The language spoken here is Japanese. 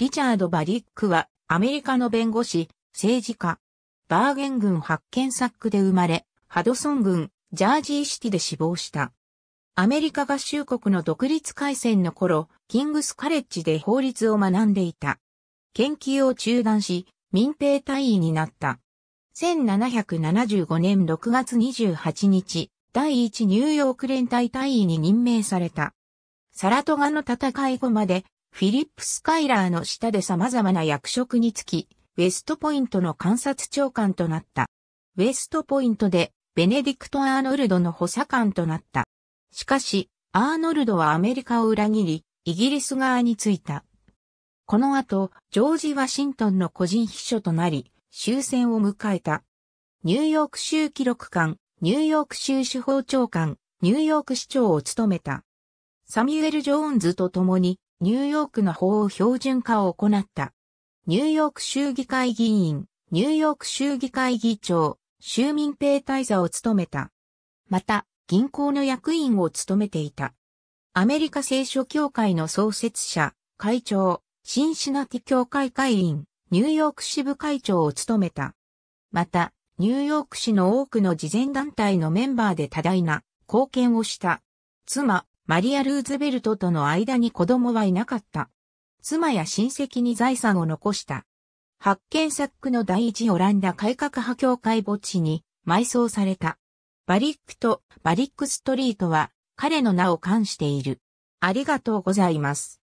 リチャード・バリックは、アメリカの弁護士、政治家。バーゲン軍発見サックで生まれ、ハドソン軍、ジャージーシティで死亡した。アメリカ合衆国の独立海戦の頃、キングスカレッジで法律を学んでいた。研究を中断し、民兵隊員になった。1775年6月28日、第1ニューヨーク連隊隊員に任命された。サラトガの戦い後までフィリップ・スカイラーの下で様々な役職につき、ウェストポイントの観察長官となった。ウェストポイントで、ベネディクト・アーノルドの補佐官となった。しかし、アーノルドはアメリカを裏切り、イギリス側についた。この後、ジョージ・ワシントンの個人秘書となり、終戦を迎えた。ニューヨーク州記録官、ニューヨーク州司法長官、ニューヨーク市長を務めた。サミュエル・ジョーンズと共にニューヨークの法を標準化を行った。ニューヨーク州議会議員、ニューヨーク州議会議長、州民兵大佐を務めた。また、銀行の役員を務めていた。アメリカ聖書協会の創設者、会長、シンシナティ協会会員、ニューヨーク支部会長を務めた。また、ニューヨーク市の多くの慈善団体のメンバーで多大な貢献をした。妻、マリア・ルーズベルトとの間に子供はいなかった。妻や親戚に財産を残した。発見作の第一オランダ改革派協会墓地に埋葬された。バリックとバリックストリートは彼の名を冠している。ありがとうございます。